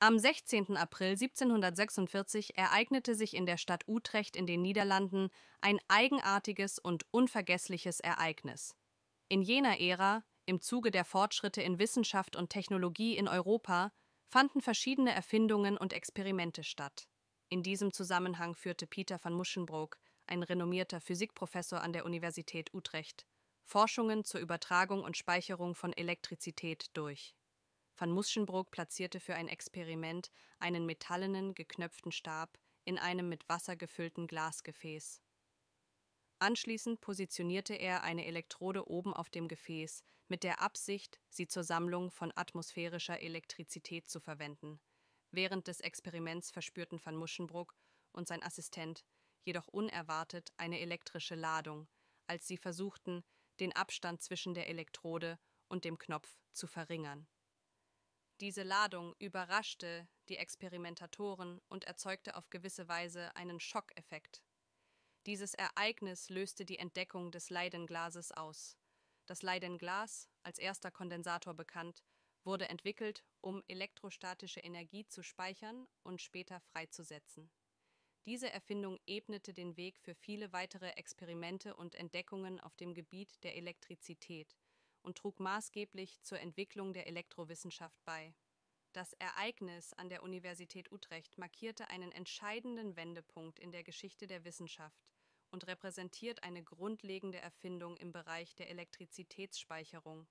Am 16. April 1746 ereignete sich in der Stadt Utrecht in den Niederlanden ein eigenartiges und unvergessliches Ereignis. In jener Ära, im Zuge der Fortschritte in Wissenschaft und Technologie in Europa, fanden verschiedene Erfindungen und Experimente statt. In diesem Zusammenhang führte Peter van Muschenbroek, ein renommierter Physikprofessor an der Universität Utrecht, Forschungen zur Übertragung und Speicherung von Elektrizität durch Van Muschenbroek platzierte für ein Experiment einen metallenen, geknöpften Stab in einem mit Wasser gefüllten Glasgefäß. Anschließend positionierte er eine Elektrode oben auf dem Gefäß mit der Absicht, sie zur Sammlung von atmosphärischer Elektrizität zu verwenden. Während des Experiments verspürten van Muschenbroek und sein Assistent jedoch unerwartet eine elektrische Ladung, als sie versuchten, den Abstand zwischen der Elektrode und dem Knopf zu verringern. Diese Ladung überraschte die Experimentatoren und erzeugte auf gewisse Weise einen Schockeffekt. Dieses Ereignis löste die Entdeckung des Leydenglases aus. Das Leydenglas, als erster Kondensator bekannt, wurde entwickelt, um elektrostatische Energie zu speichern und später freizusetzen. Diese Erfindung ebnete den Weg für viele weitere Experimente und Entdeckungen auf dem Gebiet der Elektrizität – und trug maßgeblich zur Entwicklung der Elektrowissenschaft bei. Das Ereignis an der Universität Utrecht markierte einen entscheidenden Wendepunkt in der Geschichte der Wissenschaft und repräsentiert eine grundlegende Erfindung im Bereich der Elektrizitätsspeicherung